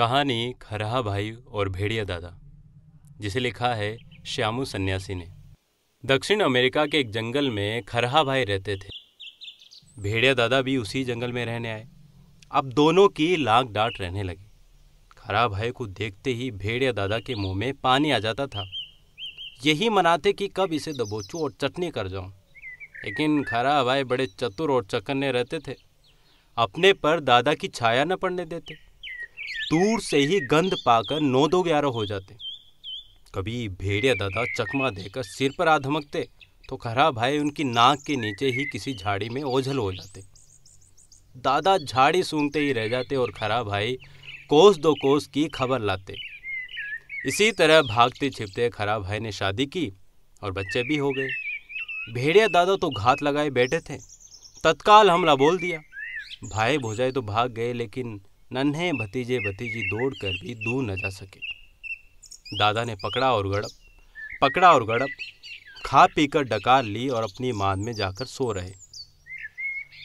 कहानी खराहा भाई और भेड़िया दादा जिसे लिखा है श्यामू सन्यासी ने दक्षिण अमेरिका के एक जंगल में खरहा भाई रहते थे भेड़िया दादा भी उसी जंगल में रहने आए अब दोनों की लाग डांट रहने लगी खरा भाई को देखते ही भेड़िया दादा के मुंह में पानी आ जाता था यही मनाते कि कब इसे दबोचूँ और चटनी कर जाऊँ लेकिन खरा भाई बड़े चतुर और चकन्ने रहते थे अपने पर दादा की छाया न पड़ने देते दूर से ही गंध पाकर नौ दो ग्यारह हो जाते कभी भेड़िया दादा चकमा देकर सिर पर आ धमकते तो खरा भाई उनकी नाक के नीचे ही किसी झाड़ी में ओझल हो जाते दादा झाड़ी सूंघते ही रह जाते और खरा भाई कोस दो कोस की खबर लाते इसी तरह भागते छिपते खरा भाई ने शादी की और बच्चे भी हो गए भेड़िया दादा तो घात लगाए बैठे थे तत्काल हमला बोल दिया भाई भोजाई तो भाग गए लेकिन नन्हे भतीजे भतीजी दौड़ कर भी दूर न जा सके दादा ने पकड़ा और गड़प पकड़ा और गड़प खा पीकर डकार ली और अपनी माद में जाकर सो रहे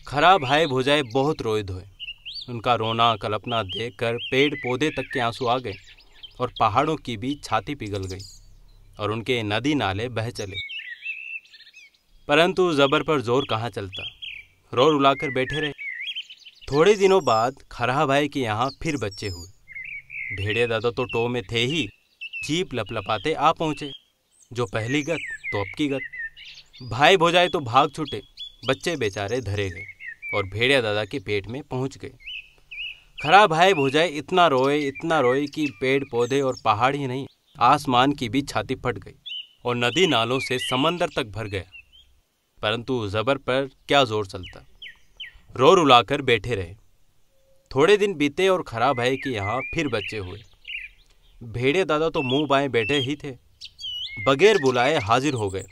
खरा हाय भोजाए बहुत रोए धोए उनका रोना कलपना देख कर पेड़ पौधे तक के आंसू आ गए और पहाड़ों की भी छाती पिघल गई और उनके नदी नाले बह चले परंतु ज़बर पर जोर कहाँ चलता रो रुलाकर बैठे रहे थोड़े दिनों बाद खराह भाई के यहाँ फिर बच्चे हुए भेड़े दादा तो टो में थे ही जीप लपलपाते आ पहुँचे जो पहली गत तो अब की गत भाई भोजाए तो भाग छूटे बच्चे बेचारे धरे गए और भेड़िया दादा के पेट में पहुंच गए खरा भाई भोजाए इतना रोए इतना रोए कि पेड़ पौधे और पहाड़ ही नहीं आसमान की भी छाती फट गई और नदी नालों से समंदर तक भर गया परंतु जबर पर क्या जोर चलता रो रुलाकर बैठे रहे थोड़े दिन बीते और ख़राब है कि यहाँ फिर बच्चे हुए भेड़े दादा तो मुंह बाएं बैठे ही थे बगैर बुलाए हाजिर हो गए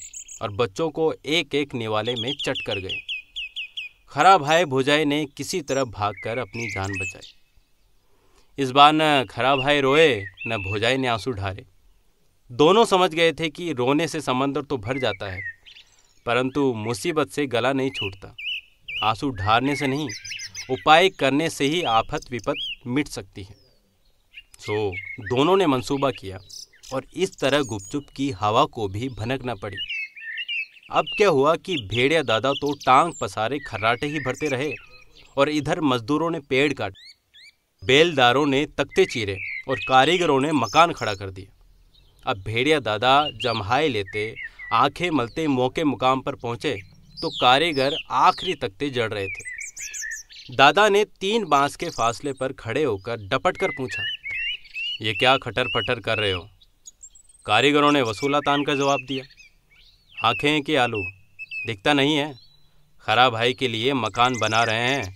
और बच्चों को एक एक निवाले में चट कर गए खरा भाई भुजाई ने किसी तरह भागकर अपनी जान बचाई इस बार न खरा भाई रोए न भुजाई ने आंसू ढारे दोनों समझ गए थे कि रोने से समंदर तो भर जाता है परंतु मुसीबत से गला नहीं छूटता आंसू ढारने से नहीं उपाय करने से ही आफत विपत मिट सकती है सो दोनों ने मंसूबा किया और इस तरह गुपचुप की हवा को भी भनकना पड़ी अब क्या हुआ कि भेड़िया दादा तो टांग पसारे खर्राटे ही भरते रहे और इधर मजदूरों ने पेड़ काट बेलदारों ने तख्ते चीरे और कारीगरों ने मकान खड़ा कर दिया अब भेड़िया दादा जमहाए लेते आंखें मलते मौके मुकाम पर पहुंचे तो कारीगर आखिरी तख्ते जड़ रहे थे दादा ने तीन बांस के फासले पर खड़े होकर डपट कर पूछा ये क्या खटर पटर कर रहे हो कारीगरों ने वसूला तान का जवाब दिया आँखें हैं कि आलू दिखता नहीं है खराब भाई के लिए मकान बना रहे हैं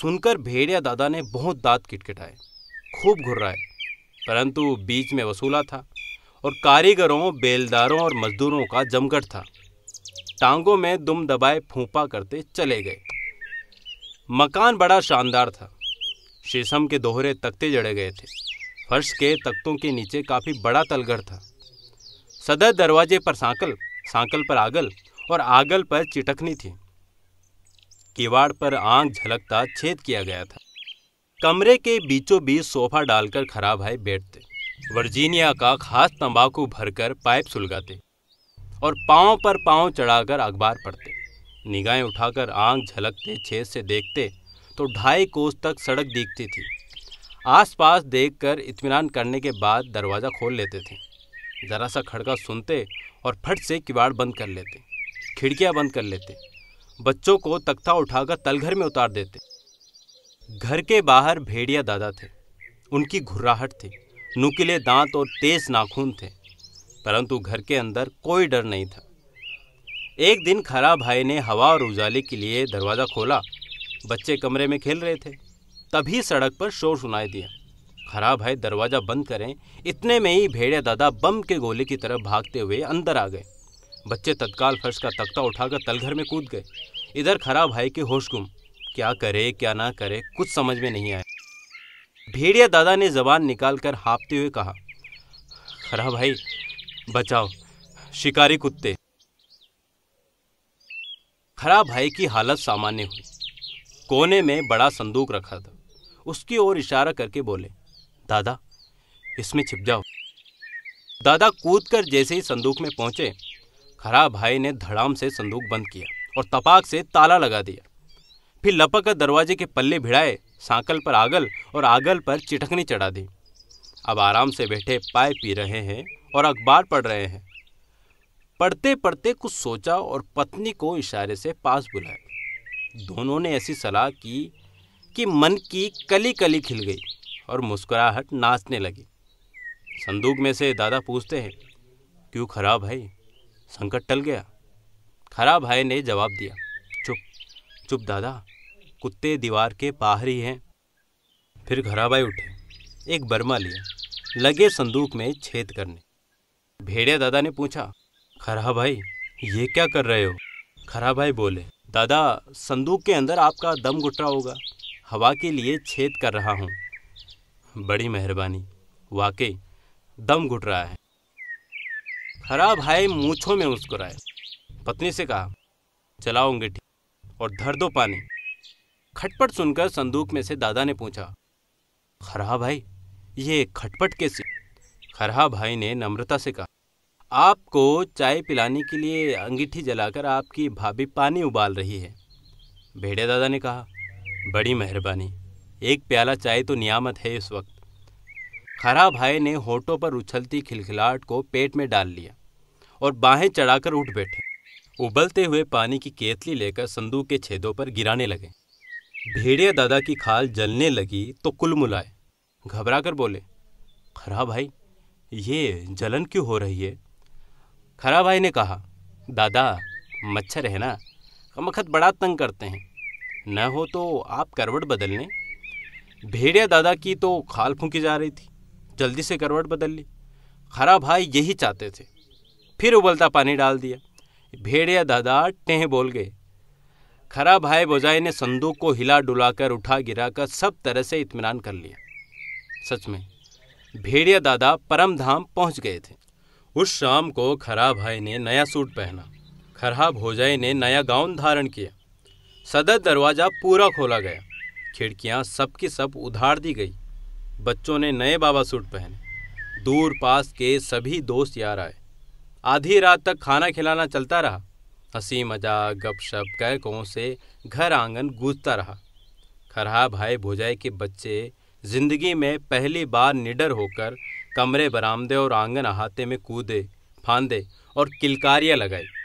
सुनकर भेड़िया दादा ने बहुत दांत किटकिटाए खूब घुर्राए परंतु बीच में वसूला था और कारीगरों बेलदारों और मजदूरों का जमघट था टांगों में दुम दबाए फूपा करते चले गए मकान बड़ा शानदार था शीशम के दोहरे तख्ते जड़े गए थे फर्श के तख्तों के नीचे काफ़ी बड़ा तलघर था सदर दरवाजे पर सांकल सांकल पर आगल और आगल पर चिटकनी थी किवाड़ पर आंख झलकता छेद किया गया था कमरे के बीचों बीच सोफा डालकर खराब भाई बैठते वर्जीनिया का खास तंबाकू भरकर पाइप सुलगाते और पाँव पर पाँव चढ़ाकर अखबार पढ़ते निगाहें उठाकर आंख झलकते छेद से देखते तो ढाई कोस तक सड़क दिखती थी आसपास देखकर इत्मीनान करने के बाद दरवाज़ा खोल लेते थे ज़रा सा खड़का सुनते और फट से किवाड़ बंद कर लेते खिड़कियाँ बंद कर लेते बच्चों को तख्ता उठाकर तलघर में उतार देते घर के बाहर भेड़िया दादा थे उनकी घुर्राहट थी नुकीले दांत और तेज नाखून थे परंतु घर के अंदर कोई डर नहीं था एक दिन खरा भाई ने हवा और उजाले के लिए दरवाज़ा खोला बच्चे कमरे में खेल रहे थे तभी सड़क पर शोर सुनाई दिया खरा भाई दरवाज़ा बंद करें इतने में ही भेड़िया दादा बम के गोले की तरफ भागते हुए अंदर आ गए बच्चे तत्काल फर्श का तख्ता उठाकर तलघर में कूद गए इधर खरा भाई के होश गुम क्या करे क्या ना करे कुछ समझ में नहीं आया भेड़िया दादा ने जबान निकाल कर हाँपते हुए कहा खरा भाई बचाओ शिकारी कुत्ते खरा भाई की हालत सामान्य हुई कोने में बड़ा संदूक रखा था उसकी ओर इशारा करके बोले दादा इसमें छिप जाओ दादा कूदकर जैसे ही संदूक में पहुंचे खरा भाई ने धड़ाम से संदूक बंद किया और तपाक से ताला लगा दिया फिर लपक कर दरवाजे के पल्ले भिड़ाए सांकल पर आगल और आगल पर चिटकनी चढ़ा दी अब आराम से बैठे पाए पी रहे हैं और अखबार पढ़ रहे हैं पढ़ते पढ़ते कुछ सोचा और पत्नी को इशारे से पास बुलाया दोनों ने ऐसी सलाह की कि मन की कली कली खिल गई और मुस्कुराहट नाचने लगी संदूक में से दादा पूछते हैं क्यों खराब भाई संकट टल गया खराब भाई ने जवाब दिया चुप चुप दादा कुत्ते दीवार के बाहर ही हैं फिर खराब भाई उठे एक बर्मा लिया लगे संदूक में छेद करने भेड़िया दादा ने पूछा खरा भाई ये क्या कर रहे हो खरा भाई बोले दादा संदूक के अंदर आपका दम घुटरा होगा हवा के लिए छेद कर रहा हूँ बड़ी मेहरबानी वाकई दम घुट रहा है खरा भाई मूछों में मुस्कुराए पत्नी से कहा चलाओ अंगीठी और धर दो पानी खटपट सुनकर संदूक में से दादा ने पूछा खरा भाई ये खटपट कैसी खरहा भाई ने नम्रता से कहा आपको चाय पिलाने के लिए अंगीठी जलाकर आपकी भाभी पानी उबाल रही है भेड़े दादा ने कहा बड़ी मेहरबानी एक प्याला चाय तो नियामत है इस वक्त खरा भाई ने होठों पर उछलती खिलखिलाहट को पेट में डाल लिया और बाहें चढ़ाकर उठ बैठे उबलते हुए पानी की केतली लेकर संदूक के छेदों पर गिराने लगे भेड़िया दादा की खाल जलने लगी तो कुल मुलाए घबरा कर बोले खरा भाई ये जलन क्यों हो रही है खरा भाई ने कहा दादा मच्छर है ना कमखत बड़ा तंग करते हैं न हो तो आप करवट बदल लें भेड़िया दादा की तो खाल फूकी जा रही थी जल्दी से करवट बदल ली खरा भाई यही चाहते थे फिर उबलता पानी डाल दिया भेड़िया दादा टेह बोल गए खरा भाई बोजाई ने संदूक को हिला डुलाकर उठा गिराकर सब तरह से इतमान कर लिया सच में भेड़िया दादा परमधाम पहुंच गए थे उस शाम को खरा भाई ने नया सूट पहना खरहा भोजाई ने नया गाउन धारण किया सदर दरवाज़ा पूरा खोला गया खिड़कियाँ सबकी सब उधार दी गई बच्चों ने नए बाबा सूट पहने दूर पास के सभी दोस्त यार आए आधी रात तक खाना खिलाना चलता रहा हंसी मजाक गपशप कैकों से घर आंगन गूंजता रहा खरहा भाई भोजाई के बच्चे जिंदगी में पहली बार निडर होकर कमरे बरामदे और आंगन अहाते में कूदे फांदे और किलकारियाँ लगाई